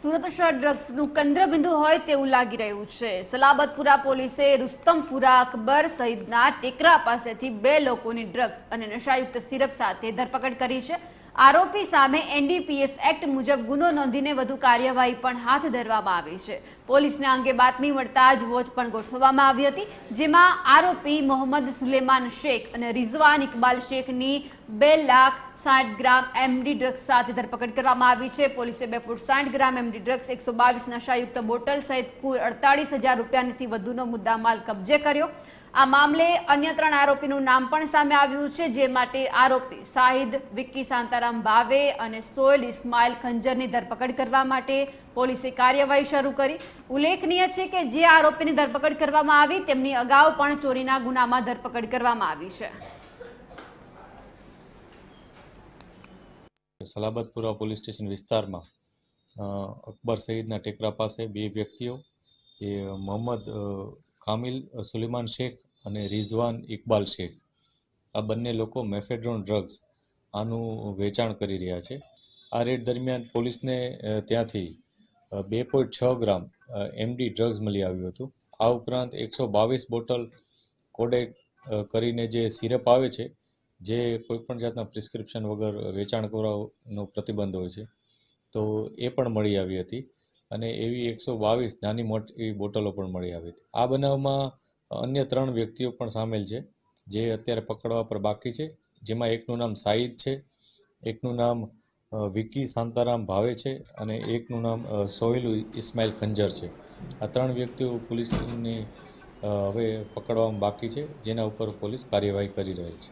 સુરત શહેર ડ્રગ્સનું કેન્દ્રબિંદુ હોય તેવું લાગી રહ્યું છે સલાબતપુરા પોલીસે રુસ્તમપુરા અકબર સહિતના ટેકરા પાસેથી બે લોકોની ડ્રગ્સ અને નશાયુક્ત સિરપ સાથે ધરપકડ કરી છે આરોપી સામે એનડીપીએસ એક્ટ મુજબ ગુનો નોંધીને વધુ કાર્યવાહી પણ હાથ ધરવામાં આવી છે પોલીસને અંગે બાતમી મળતા જ વોચ પણ ગોઠવવામાં આવી હતી જેમાં આરોપી મોહમ્મદ સુલેમાન શેખ અને રિઝવાન ઇકબાલ શેખની બે લાખ સાઠ ગ્રામ એમડી ડ્રગ્સ સાથે ધરપકડ કરવામાં આવી છે પોલીસે બે ફૂટ સાઠ ગ્રામ એમડી ડ્રગ્સ એકસો બાવીસ નશાયુક્ત બોટલ સહિત કુલ અડતાળીસ હજાર રૂપિયાથી વધુનો મુદ્દામાલ કબજે કર્યો આ મામલે અન્ય ત્રણ આરોપીનું નામ પણ સામે આવ્યું છે જે માટે આરોપી શાહિદ વિક્કી શાંતારામ બાવે અને સોયલ ઇસ્માઇલ ખંજરની ધરપકડ કરવા માટે પોલીસે કાર્યવાહી શરૂ કરી ઉલ્લેખનીય છે કે જે આરોપીની ધરપકડ કરવામાં આવી તેમની અગાઉ પણ ચોરીના ગુનામાં ધરપકડ કરવામાં આવી છે સલાબતપુરા પોલીસ સ્ટેશન વિસ્તારમાં અકબર સહિતના ટેકરા પાસે બે વ્યક્તિઓ એ મોહમ્મદ કામિલ સુલેમાન શેખ અને રિઝવાન ઇકબાલ શેખ આ બંને લોકો મેફેડ્રોન ડ્રગ્સ આનું વેચાણ કરી રહ્યા છે આ રેડ દરમિયાન પોલીસને ત્યાંથી બે પોઈન્ટ છ ગ્રામ એમડી ડ્રગ્સ મળી આવ્યું હતું આ ઉપરાંત એકસો બાવીસ બોટલ કોડેક કરીને જે સિરપ આવે છે જે કોઈપણ જાતના પ્રિસ્ક્રિપ્શન વગર વેચાણ કરવાનો પ્રતિબંધ હોય છે તો એ પણ મળી આવી હતી અને એવી એકસો બાવીસ નાની મોટી બોટલો પણ મળી આવી હતી આ બનાવમાં અન્ય ત્રણ વ્યક્તિઓ પણ સામેલ છે જે અત્યારે પકડવા પર બાકી છે જેમાં એકનું નામ સાહિદ છે એકનું નામ વિકી શાંતારામ ભાવે છે અને એકનું નામ સોહિલ ઇસ્માઇલ ખંજર છે આ ત્રણ વ્યક્તિઓ પોલીસની હવે પકડવામાં બાકી છે જેના ઉપર પોલીસ કાર્યવાહી કરી રહી છે